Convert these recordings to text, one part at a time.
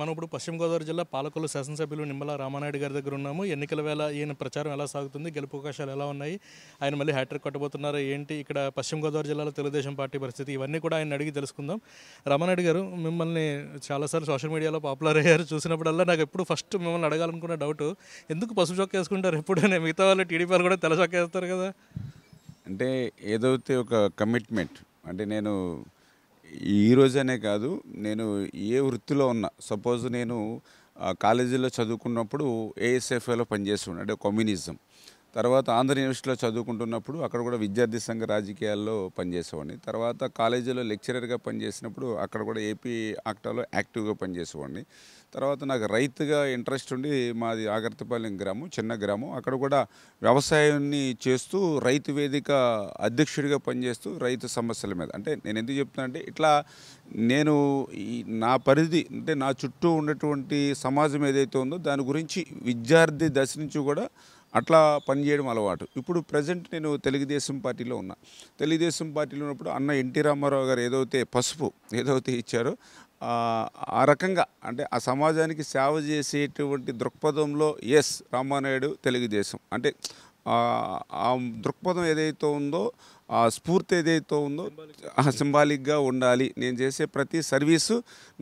మనం ఇప్పుడు పశ్చిమ గోదావరి జిల్లా పాలకొల్లు శాసనసభ్యులు నిమ్మల రామానాయుడు గారి దగ్గర ఉన్నాము ఎన్నికల వేళ ఈయన ప్రచారం ఎలా సాగుతుంది గెలుపు అవకాశాలు ఎలా ఉన్నాయి ఆయన మళ్ళీ హ్యాట్రిక్ కొట్టబోతున్నారు ఏంటి ఇక్కడ పశ్చిమ గోదావరి జిల్లాలో తెలుగుదేశం పార్టీ పరిస్థితి ఇవన్నీ కూడా ఆయన అడిగి తెలుసుకుందాం రామానాయుడు గారు మిమ్మల్ని చాలాసార్లు సోషల్ మీడియాలో పాపులర్ అయ్యారు చూసినప్పుడల్లా నాకు ఎప్పుడు ఫస్ట్ మిమ్మల్ని అడగాలనుకున్న డౌట్ ఎందుకు పసుపు చొక్క వేసుకుంటారు ఎప్పుడైనా మిగతా వాళ్ళు టీడీపీ కూడా తెల చొక్క వేస్తారు కదా అంటే ఏదైతే ఒక కమిట్మెంట్ అంటే నేను ఈరోజనే కాదు నేను ఏ వృత్తిలో ఉన్నా సపోజ్ నేను కాలేజీలో చదువుకున్నప్పుడు ఏఎస్ఎఫ్ఐలో పనిచేస్తున్నాడు కమ్యూనిజం తర్వాత ఆంధ్ర యూనివర్సిటీలో చదువుకుంటున్నప్పుడు అక్కడ కూడా విద్యార్థి సంఘ రాజకీయాల్లో పనిచేసేవాడిని తర్వాత కాలేజీలో లెక్చరర్గా పనిచేసినప్పుడు అక్కడ కూడా ఏపీ ఆక్టాలో యాక్టివ్గా పనిచేసేవాడిని తర్వాత నాకు రైతుగా ఇంట్రెస్ట్ ఉండి మాది ఆగర్తపాలెం గ్రామం చిన్న గ్రామం అక్కడ కూడా వ్యవసాయాన్ని చేస్తూ రైతు వేదిక అధ్యక్షుడిగా పనిచేస్తూ రైతు సమస్యల మీద అంటే నేను ఎందుకు చెప్తున్నా అంటే ఇట్లా నేను నా పరిధి అంటే నా చుట్టూ ఉన్నటువంటి సమాజం ఏదైతే ఉందో దాని గురించి విద్యార్థి దశ నుంచి కూడా అట్లా పనిచేయడం అలవాటు ఇప్పుడు ప్రజెంట్ నేను తెలుగుదేశం పార్టీలో ఉన్నా తెలుగుదేశం పార్టీలో ఉన్నప్పుడు అన్న ఎన్టీ రామారావు గారు ఏదైతే పసుపు ఏదైతే ఇచ్చారో ఆ రకంగా అంటే ఆ సమాజానికి సేవ చేసేటువంటి దృక్పథంలో ఎస్ రామానాయుడు తెలుగుదేశం అంటే ఆ దృక్పథం ఏదైతే ఉందో ఆ స్ఫూర్తి ఏదైతే ఉందో సింబాలిక్గా ఉండాలి నేను చేసే ప్రతి సర్వీసు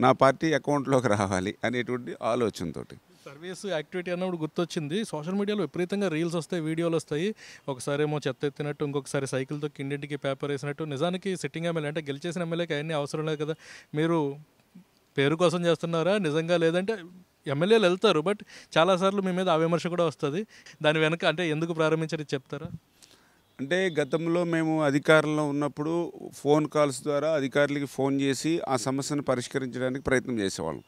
నా పార్టీ అకౌంట్లోకి రావాలి అనేటువంటి ఆలోచనతోటి సర్వీస్ యాక్టివిటీ అన్నప్పుడు గుర్తొచ్చింది సోషల్ మీడియాలో విపరీతంగా రీల్స్ వస్తాయి వీడియోలు వస్తాయి ఒకసారి ఏమో చెత్త ఎత్తినట్టు ఇంకొకసారి సైకిల్తో కిండింటికి పేపర్ వేసినట్టు నిజానికి సిట్టింగ్ ఎమ్మెల్యే అంటే గెలిచేసిన ఎమ్మెల్యేకి అవన్నీ అవసరం లేదు కదా మీరు పేరు కోసం చేస్తున్నారా నిజంగా లేదంటే ఎమ్మెల్యేలు వెళ్తారు బట్ చాలాసార్లు మీ మీద ఆ విమర్శ కూడా వస్తుంది దాని వెనక అంటే ఎందుకు ప్రారంభించారు చెప్తారా అంటే గతంలో మేము అధికారంలో ఉన్నప్పుడు ఫోన్ కాల్స్ ద్వారా అధికారులకి ఫోన్ చేసి ఆ సమస్యను పరిష్కరించడానికి ప్రయత్నం చేసేవాళ్ళం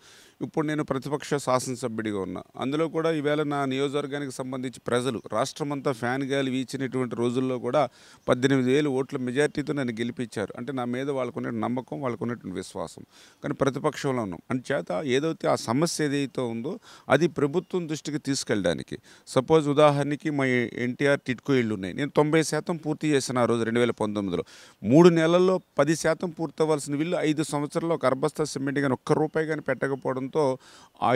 ఇప్పుడు నేను ప్రతిపక్ష శాసనసభ్యుడిగా ఉన్నా అందులో కూడా ఈవేళ నా నియోజకవర్గానికి సంబంధించి ప్రజలు రాష్ట్రమంతా ఫ్యాన్ గాలి వీచినటువంటి రోజుల్లో కూడా పద్దెనిమిది వేలు ఓట్ల మెజార్టీతో నన్ను గెలిపించారు అంటే నా మీద వాళ్ళకున్న నమ్మకం వాళ్ళకున్నటువంటి విశ్వాసం కానీ ప్రతిపక్షంలో ఉన్నాం అని చేత ఏదైతే ఆ సమస్య ఏదైతే ఉందో అది ప్రభుత్వం దృష్టికి తీసుకెళ్ళడానికి సపోజ్ ఉదాహరణకి మా ఎన్టీఆర్ టిట్కో ఇళ్ళు ఉన్నాయి నేను తొంభై శాతం పూర్తి చేసిన ఆ రోజు రెండు వేల పంతొమ్మిదిలో మూడు నెలల్లో పది శాతం పూర్తవలసిన వీళ్ళు ఐదు సంవత్సరాల్లో ఒక అర్బస్తా సిమెంట్ కానీ ఒక్క రూపాయి కానీ పెట్టకపోవడం కావడంతో ఆ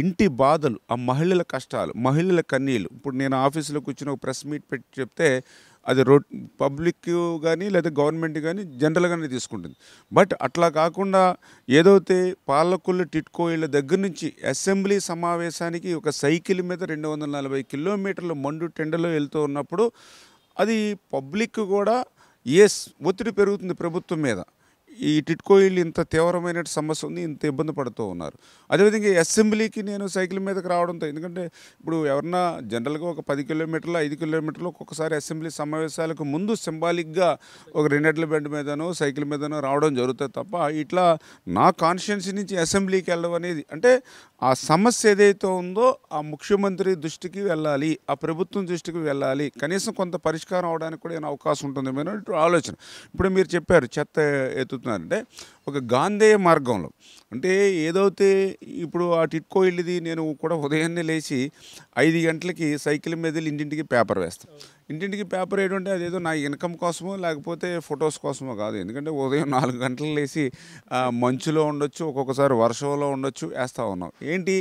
ఇంటి బాధలు ఆ మహిళల కష్టాలు మహిళల కన్నీళ్ళు ఇప్పుడు నేను ఆఫీసులో కూర్చుని ఒక ప్రెస్ మీట్ పెట్టి చెప్తే అది రో పబ్లిక్ కానీ లేదా గవర్నమెంట్ కానీ జనరల్గానే తీసుకుంటుంది బట్ అట్లా కాకుండా ఏదైతే పాలకులు టిట్కో ఇళ్ళ దగ్గర నుంచి అసెంబ్లీ సమావేశానికి ఒక సైకిల్ మీద రెండు వందల నలభై కిలోమీటర్లు మండు టెండలో వెళ్తూ ఉన్నప్పుడు అది పబ్లిక్ కూడా ఎస్ ఒత్తిడి పెరుగుతుంది ప్రభుత్వం మీద ఈ టిట్కోయిల్ ఇంత తీవ్రమైన సమస్య ఉంది ఇంత ఇబ్బంది పడుతూ ఉన్నారు అదేవిధంగా అసెంబ్లీకి నేను సైకిల్ మీదకి రావడంతో ఎందుకంటే ఇప్పుడు ఎవరన్నా జనరల్గా ఒక పది కిలోమీటర్లు ఐదు కిలోమీటర్లు ఒక్కొక్కసారి అసెంబ్లీ సమావేశాలకు ముందు సింబాలిక్గా ఒక రెండేట్ల బెండ్ మీదనో సైకిల్ మీదనో రావడం జరుగుతుంది తప్ప ఇట్లా నా కాన్షియన్స్ నుంచి అసెంబ్లీకి వెళ్ళడం అనేది అంటే ఆ సమస్య ఏదైతే ఉందో ఆ ముఖ్యమంత్రి దృష్టికి వెళ్ళాలి ఆ ప్రభుత్వం దృష్టికి వెళ్ళాలి కనీసం కొంత పరిష్కారం అవడానికి కూడా అవకాశం ఉంటుంది ఆలోచన ఇప్పుడు మీరు చెప్పారు చెత్త ఎత్తు చెప్తున్నారంటే ఒక గాంధేయ మార్గంలో అంటే ఏదైతే ఇప్పుడు ఆ టిట్కో ఇల్లుది నేను కూడా ఉదయాన్నే లేచి ఐదు గంటలకి సైకిల్ మీద వెళ్ళి ఇంటింటికి పేపర్ వేస్తాను ఇంటింటికి పేపర్ అది అదేదో నా ఇన్కమ్ కోసమో లేకపోతే ఫొటోస్ కోసమో కాదు ఎందుకంటే ఉదయం నాలుగు గంటలు లేచి మంచులో ఉండొచ్చు ఒక్కొక్కసారి వర్షంలో ఉండొచ్చు వేస్తూ ఉన్నాం ఏంటి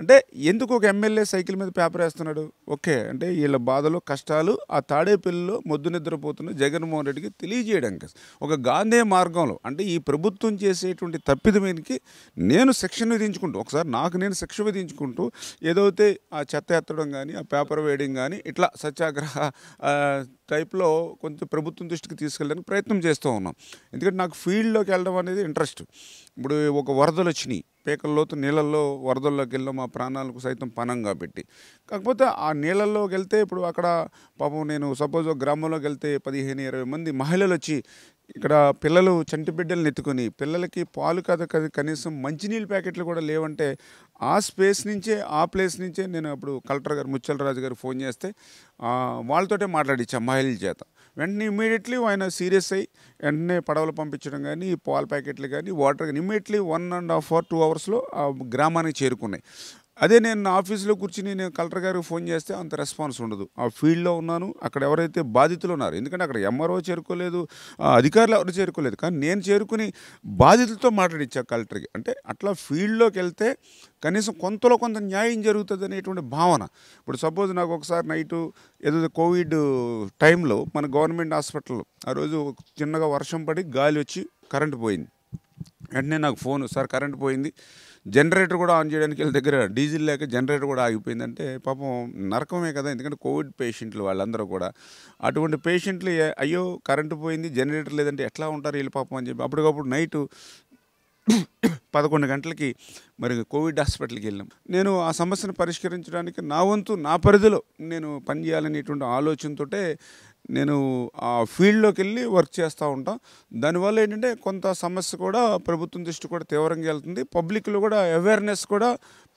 అంటే ఎందుకు ఒక ఎమ్మెల్యే సైకిల్ మీద పేపర్ వేస్తున్నాడు ఓకే అంటే వీళ్ళ బాధలు కష్టాలు ఆ తాడేపల్లిలో మొద్దు నిద్రపోతున్న జగన్మోహన్ రెడ్డికి తెలియజేయడం ఒక గాంధీ మార్గంలో అంటే ఈ ప్రభుత్వం చేసేటువంటి తప్పిదమైనకి నేను శిక్షణ విధించుకుంటూ ఒకసారి నాకు నేను శిక్ష విధించుకుంటూ ఏదైతే ఆ చెత్త ఎత్తడం కానీ ఆ పేపర్ వేయడం కానీ ఇట్లా సత్యాగ్రహ టైప్లో కొంచెం ప్రభుత్వం దృష్టికి తీసుకెళ్ళడానికి ప్రయత్నం చేస్తూ ఉన్నాం ఎందుకంటే నాకు ఫీల్డ్లోకి వెళ్ళడం అనేది ఇంట్రెస్ట్ ఇప్పుడు ఒక వరదలు వచ్చినాయి పేకల్లోతు నీళ్ళల్లో వరదల్లోకి వెళ్ళి మా ప్రాణాలకు సైతం పనంగా పెట్టి కాకపోతే ఆ నీళ్ళల్లోకి వెళ్తే ఇప్పుడు అక్కడ పాపం నేను సపోజ్ ఒక గ్రామంలోకి వెళ్తే పదిహేను ఇరవై మంది మహిళలు వచ్చి ఇక్కడ పిల్లలు చంటి బిడ్డలను ఎత్తుకొని పిల్లలకి పాలు కథ కనీసం మంచినీళ్ళ ప్యాకెట్లు కూడా లేవంటే ఆ స్పేస్ నుంచే ఆ ప్లేస్ నుంచే నేను అప్పుడు కలెక్టర్ గారు ముచ్చలరాజు గారు ఫోన్ చేస్తే వాళ్ళతోటే మాట్లాడించా మహిళల చేత వెంటనే ఇమీడియట్లీ ఆయన సీరియస్ అయ్యి వెంటనే పడవలు పంపించడం కానీ పాల ప్యాకెట్లు కానీ వాటర్ కానీ immediately one and half or two అవర్స్లో ఆ గ్రామానికి చేరుకున్నాయి అదే నేను నా ఆఫీస్లో కూర్చుని నేను కలెక్టర్ గారికి ఫోన్ చేస్తే అంత రెస్పాన్స్ ఉండదు ఆ ఫీల్డ్లో ఉన్నాను అక్కడ ఎవరైతే బాధితులు ఉన్నారు ఎందుకంటే అక్కడ ఎంఆర్ఓ చేరుకోలేదు అధికారులు ఎవరు చేరుకోలేదు కానీ నేను చేరుకుని బాధితులతో మాట్లాడిచ్చా కలెక్టర్కి అంటే అట్లా ఫీల్డ్లోకి వెళ్తే కనీసం కొంతలో కొంత న్యాయం జరుగుతుంది అనేటువంటి భావన ఇప్పుడు సపోజ్ నాకు ఒకసారి నైటు ఏదో కోవిడ్ టైంలో మన గవర్నమెంట్ హాస్పిటల్ ఆ రోజు చిన్నగా వర్షం పడి గాలి వచ్చి కరెంట్ పోయింది వెంటనే నాకు ఫోన్ సార్ కరెంట్ పోయింది జనరేటర్ కూడా ఆన్ చేయడానికి వెళ్ళి దగ్గర డీజిల్ లేక జనరేటర్ కూడా ఆగిపోయిందంటే పాపం నరకమే కదా ఎందుకంటే కోవిడ్ పేషెంట్లు వాళ్ళందరూ కూడా అటువంటి పేషెంట్లు అయ్యో కరెంటు పోయింది జనరేటర్ లేదంటే ఎట్లా ఉంటారు వీళ్ళు పాపం అని చెప్పి అప్పటికప్పుడు నైటు పదకొండు గంటలకి మరి కోవిడ్ హాస్పిటల్కి వెళ్ళాం నేను ఆ సమస్యను పరిష్కరించడానికి నా వంతు నా పరిధిలో నేను పనిచేయాలనేటువంటి ఆలోచనతోటే నేను ఆ ఫీల్డ్లోకి వెళ్ళి వర్క్ చేస్తూ ఉంటాం దానివల్ల ఏంటంటే కొంత సమస్య కూడా ప్రభుత్వం దృష్టి కూడా తీవ్రంగా వెళ్తుంది పబ్లిక్లో కూడా అవేర్నెస్ కూడా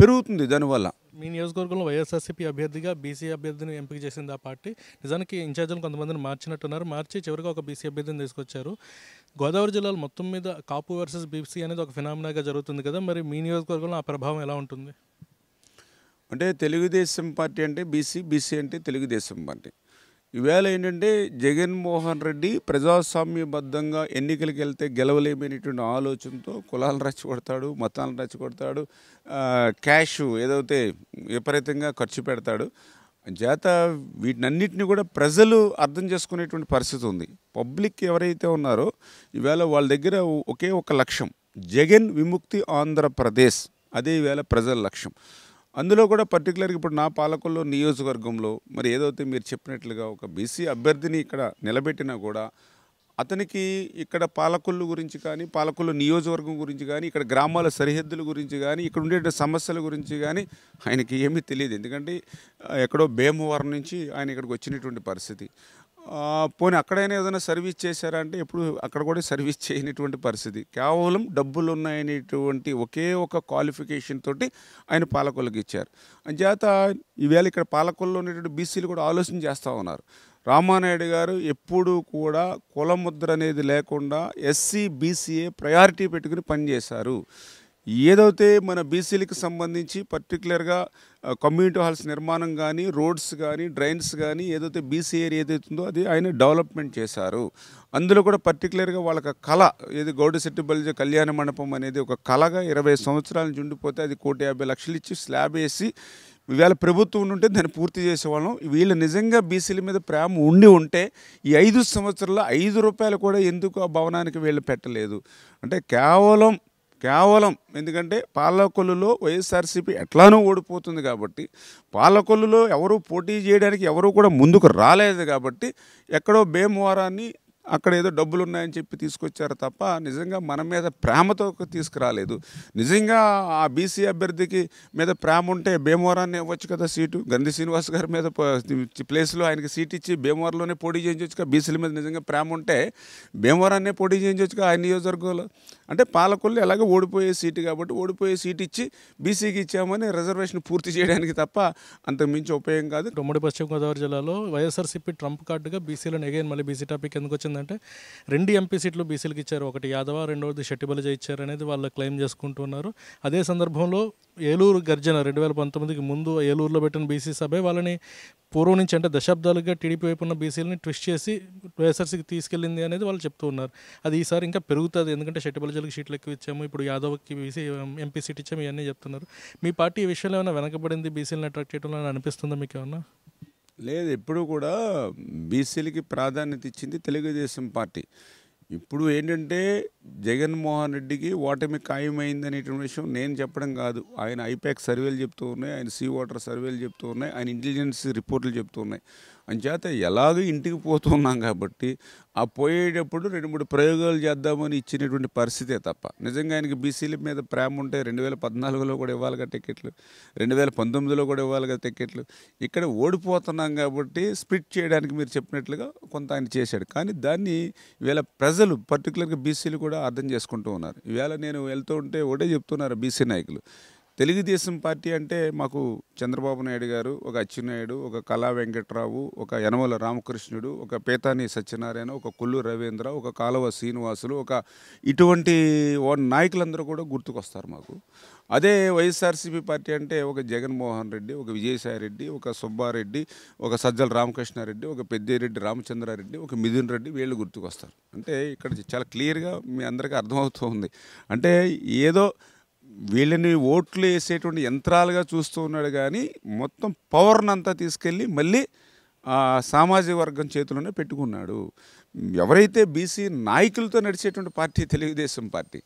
పెరుగుతుంది దానివల్ల మీ నియోజకవర్గంలో వైఎస్ఆర్సీపీ అభ్యర్థిగా బీసీ అభ్యర్థిని ఎంపిక చేసింది ఆ పార్టీ నిజానికి ఇన్ఛార్జీలు కొంతమందిని మార్చినట్టున్నారు మార్చి చివరిగా ఒక బీసీ అభ్యర్థిని తీసుకొచ్చారు గోదావరి జిల్లాలో మొత్తం మీద కాపు వర్సెస్ బీసీ అనేది ఒక ఫినామినాగా జరుగుతుంది కదా మరి మీ నియోజకవర్గంలో ఆ ప్రభావం ఎలా ఉంటుంది అంటే తెలుగుదేశం పార్టీ అంటే బీసీ బీసీ అంటే తెలుగుదేశం పార్టీ ఈవేళ ఏంటంటే జగన్మోహన్ రెడ్డి ప్రజాస్వామ్యబద్ధంగా ఎన్నికలకు వెళ్తే గెలవలేమనేటువంటి ఆలోచనతో కులాలను రెచ్చగొడతాడు మతాలను రెచ్చగొడతాడు క్యాష్ ఏదైతే విపరీతంగా ఖర్చు పెడతాడు చేత వీటినన్నిటిని కూడా ప్రజలు అర్థం చేసుకునేటువంటి పరిస్థితి ఉంది పబ్లిక్ ఎవరైతే ఉన్నారో ఈవేళ వాళ్ళ దగ్గర ఒకే ఒక లక్ష్యం జగన్ విముక్తి ఆంధ్రప్రదేశ్ అదే ఈవేళ ప్రజల లక్ష్యం అందులో కూడా పర్టికులర్గా ఇప్పుడు నా పాలకుల్లో నియోజకవర్గంలో మరి ఏదైతే మీరు చెప్పినట్లుగా ఒక బీసీ అభ్యర్థిని ఇక్కడ నిలబెట్టినా కూడా అతనికి ఇక్కడ పాలకుల గురించి కానీ పాలకుల నియోజకవర్గం గురించి కానీ ఇక్కడ గ్రామాల సరిహద్దుల గురించి కానీ ఇక్కడ ఉండే సమస్యల గురించి కానీ ఆయనకి ఏమీ తెలియదు ఎందుకంటే ఎక్కడో భీమవరం నుంచి ఆయన ఇక్కడికి వచ్చినటువంటి పరిస్థితి పోనీ అక్కడైనా ఏదైనా సర్వీస్ చేశారా అంటే ఎప్పుడు అక్కడ కూడా సర్వీస్ చేయనటువంటి పరిస్థితి కేవలం డబ్బులు ఉన్నాయనేటువంటి ఒకే ఒక క్వాలిఫికేషన్ తోటి ఆయన పాలకులకు ఇచ్చారు అంచేత ఈవేళ ఇక్కడ పాలకుల్లో ఉన్నటువంటి బీసీలు కూడా ఆలోచన చేస్తూ ఉన్నారు రామానాయుడు గారు ఎప్పుడూ కూడా కులముద్ర అనేది లేకుండా ఎస్సీ బీసీఏ ప్రయారిటీ పెట్టుకుని పనిచేశారు ఏదైతే మన బీసీలకు సంబంధించి పర్టికులర్గా కమ్యూనిటీ హాల్స్ నిర్మాణం కానీ రోడ్స్ కానీ డ్రైన్స్ కానీ ఏదైతే బీసీ ఏరియా ఏదైతే ఉందో అది ఆయన డెవలప్మెంట్ చేశారు అందులో కూడా పర్టికులర్గా వాళ్ళకి కళ ఏది గౌడశెట్టి బలిజ కళ్యాణ మండపం అనేది ఒక కళగా ఇరవై సంవత్సరాల నుంచి ఉండిపోతే అది కోటి యాభై లక్షలు ఇచ్చి స్లాబ్ వేసి ఇవాళ ప్రభుత్వం ఉంటే దాన్ని పూర్తి చేసేవాళ్ళం వీళ్ళు నిజంగా బీసీల మీద ప్రేమ ఉండి ఉంటే ఈ ఐదు సంవత్సరాల్లో ఐదు రూపాయలు కూడా ఎందుకు ఆ భవనానికి వీళ్ళు పెట్టలేదు అంటే కేవలం కేవలం ఎందుకంటే పాలకొల్లులో వైఎస్ఆర్సీపీ ఎట్లానూ ఓడిపోతుంది కాబట్టి పాలకొల్లులో ఎవరు పోటీ చేయడానికి ఎవరు కూడా ముందుకు రాలేదు కాబట్టి ఎక్కడో భీమవరాన్ని అక్కడ ఏదో డబ్బులు ఉన్నాయని చెప్పి తీసుకొచ్చారు తప్ప నిజంగా మన మీద ప్రేమతో తీసుకురాలేదు నిజంగా ఆ బీసీ అభ్యర్థికి మీద ప్రేమ ఉంటే భీమవరాన్ని ఇవ్వచ్చు కదా సీటు గంధి శ్రీనివాస్ గారి మీద ప్లేస్లో ఆయనకి సీట్ ఇచ్చి భీమవరంలోనే పోటీ చేయించవచ్చు బీసీల మీద నిజంగా ప్రేమ ఉంటే భీమవరాన్నే పోటీ చేయించవచ్చు ఆయన నియోజకవర్గంలో అంటే పాలకొల్లు ఎలాగో ఓడిపోయే సీటు కాబట్టి ఓడిపోయే సీట్ ఇచ్చి బీసీకి ఇచ్చామని రిజర్వేషన్ పూర్తి చేయడానికి తప్ప అంతకు మించి ఉపయోగం కాదు ఉమ్మడి పశ్చిమ గోదావరి జిల్లాలో వైఎస్ఆర్సీపీ ట్రంప్ కార్డుగా బీసీలను అగైన్ మళ్ళీ బీసీ టాపిక్ ఎందుకు వచ్చింది వచ్చిందంటే రెండు ఎంపీ సీట్లు బీసీలకు ఇచ్చారు ఒకటి యాదవ రెండవది షట్టిబలిజ ఇచ్చారు అనేది వాళ్ళు క్లెయిమ్ చేసుకుంటున్నారు అదే సందర్భంలో ఏలూరు గర్జన రెండు వేల పంతొమ్మిదికి ముందు ఏలూరులో పెట్టిన బీసీ సభే వాళ్ళని పూర్వం నుంచి అంటే దశాబ్దాలుగా టీడీపీ వైపు ఉన్న బీసీలని ట్విస్ట్ చేసి వైఎస్ఆర్సీకి తీసుకెళ్ళింది అనేది వాళ్ళు చెప్తూ ఉన్నారు అది ఈసారి ఇంకా పెరుగుతుంది ఎందుకంటే షెట్టిబలజలకు సీట్లు ఎక్కువ ఇచ్చాము ఇప్పుడు యాదవ్కి బీసీ ఎంపీ సీట్ ఇచ్చాము ఇవన్నీ చెప్తున్నారు మీ పార్టీ ఈ విషయంలో ఏమైనా వెనకబడింది బీసీలను అట్రాక్ట్ చేయడం అనిపిస్తుందా మీకు ఏమన్నా లేదు ఎప్పుడు కూడా బీసీలకి ప్రాధాన్యత ఇచ్చింది తెలుగుదేశం పార్టీ ఇప్పుడు ఏంటంటే జగన్మోహన్ రెడ్డికి ఓటమి ఖాయమైంది అనేటువంటి విషయం నేను చెప్పడం కాదు ఆయన ఐపాక్ సర్వేలు చెప్తూ ఉన్నాయి ఆయన సీ వాటర్ సర్వేలు చెప్తూ ఉన్నాయి ఆయన ఇంటెలిజెన్స్ రిపోర్ట్లు చెప్తూ ఉన్నాయి అంచేత ఎలాగో ఇంటికి పోతున్నాం కాబట్టి ఆ పోయేటప్పుడు రెండు మూడు ప్రయోగాలు చేద్దామని ఇచ్చినటువంటి పరిస్థితే తప్ప నిజంగా ఆయనకి బీసీల మీద ప్రేమ ఉంటే రెండు వేల పద్నాలుగులో కూడా ఇవ్వాలిగా టికెట్లు రెండు వేల పంతొమ్మిదిలో కూడా ఇవ్వాలిగా టికెట్లు ఇక్కడ ఓడిపోతున్నాం కాబట్టి స్ప్లిట్ చేయడానికి మీరు చెప్పినట్లుగా కొంత ఆయన చేశాడు కానీ దాన్ని ఇవాళ ప్రజలు పర్టికులర్గా బీసీలు కూడా అర్థం చేసుకుంటూ ఉన్నారు ఇవాళ నేను వెళ్తూ ఉంటే ఒకటే చెప్తున్నారు బీసీ నాయకులు తెలుగుదేశం పార్టీ అంటే మాకు చంద్రబాబు నాయుడు గారు ఒక అచ్చెన్నాయుడు ఒక కళా వెంకట్రావు ఒక యనమల రామకృష్ణుడు ఒక పేతాని సత్యనారాయణ ఒక కొల్లు రవీంద్ర ఒక కాలువ శ్రీనివాసులు ఒక ఇటువంటి నాయకులందరూ కూడా గుర్తుకొస్తారు మాకు అదే వైఎస్ఆర్సీపీ పార్టీ అంటే ఒక జగన్మోహన్ రెడ్డి ఒక విజయసాయిరెడ్డి ఒక సుబ్బారెడ్డి ఒక సజ్జల రామకృష్ణారెడ్డి ఒక పెద్దిరెడ్డి రామచంద్రారెడ్డి ఒక మిథున్ రెడ్డి వీళ్ళు గుర్తుకొస్తారు అంటే ఇక్కడ చాలా క్లియర్గా మీ అందరికీ అర్థమవుతూ ఉంది అంటే ఏదో వీళ్ళని ఓట్లు వేసేటువంటి యంత్రాలుగా చూస్తూ ఉన్నాడు కానీ మొత్తం పవర్నంతా తీసుకెళ్ళి మళ్ళీ సామాజిక వర్గం చేతిలోనే పెట్టుకున్నాడు ఎవరైతే బీసీ నాయకులతో నడిచేటువంటి పార్టీ తెలుగుదేశం పార్టీ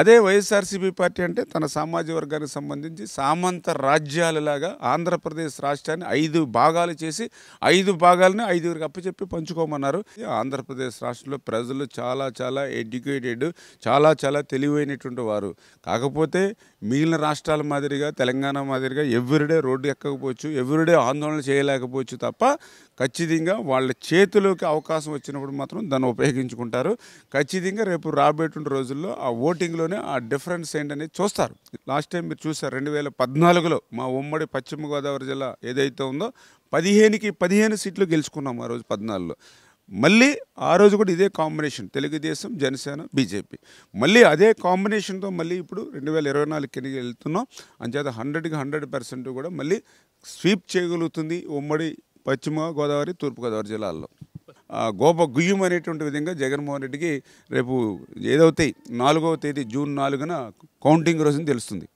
అదే వైఎస్ఆర్సీపీ పార్టీ అంటే తన సామాజిక వర్గానికి సంబంధించి సామంత రాజ్యాలలాగా ఆంధ్రప్రదేశ్ రాష్ట్రాన్ని ఐదు భాగాలు చేసి ఐదు భాగాలను ఐదుగురికి అప్పచెప్పి పంచుకోమన్నారు ఆంధ్రప్రదేశ్ రాష్ట్రంలో ప్రజలు చాలా చాలా ఎడ్యుకేటెడ్ చాలా చాలా తెలివైనటువంటి వారు కాకపోతే మిగిలిన రాష్ట్రాల మాదిరిగా తెలంగాణ మాదిరిగా ఎవ్రీడే రోడ్డు ఎక్కకపోవచ్చు ఎవ్రీడే ఆందోళన చేయలేకపోవచ్చు తప్ప ఖచ్చితంగా వాళ్ళ చేతిలోకి అవకాశం వచ్చినప్పుడు మాత్రం దాన్ని ఉపయోగించుకుంటారు ఖచ్చితంగా రేపు రాబోయేటువంటి రోజుల్లో ఆ ఓటింగ్ దాంట్లోనే ఆ డిఫరెన్స్ ఏంటని చూస్తారు లాస్ట్ టైం మీరు చూసారు రెండు వేల పద్నాలుగులో మా ఉమ్మడి పశ్చిమ గోదావరి జిల్లా ఏదైతే ఉందో పదిహేనుకి పదిహేను సీట్లు గెలుచుకున్నాం ఆ రోజు పద్నాలుగులో మళ్ళీ ఆ రోజు కూడా ఇదే కాంబినేషన్ తెలుగుదేశం జనసేన బీజేపీ మళ్ళీ అదే కాంబినేషన్తో మళ్ళీ ఇప్పుడు రెండు వేల ఇరవై నాలుగు కిందకి వెళ్తున్నాం అంచేత హండ్రెడ్కి హండ్రెడ్ పర్సెంట్ కూడా మళ్ళీ స్వీప్ చేయగలుగుతుంది ఉమ్మడి పశ్చిమ గోదావరి తూర్పుగోదావరి జిల్లాల్లో గోప గుయ్యం అనేటువంటి విధంగా జగన్మోహన్ రెడ్డికి రేపు ఏదవుతాయి నాలుగవ తేదీ జూన్ నాలుగున కౌంటింగ్ రోజుని తెలుస్తుంది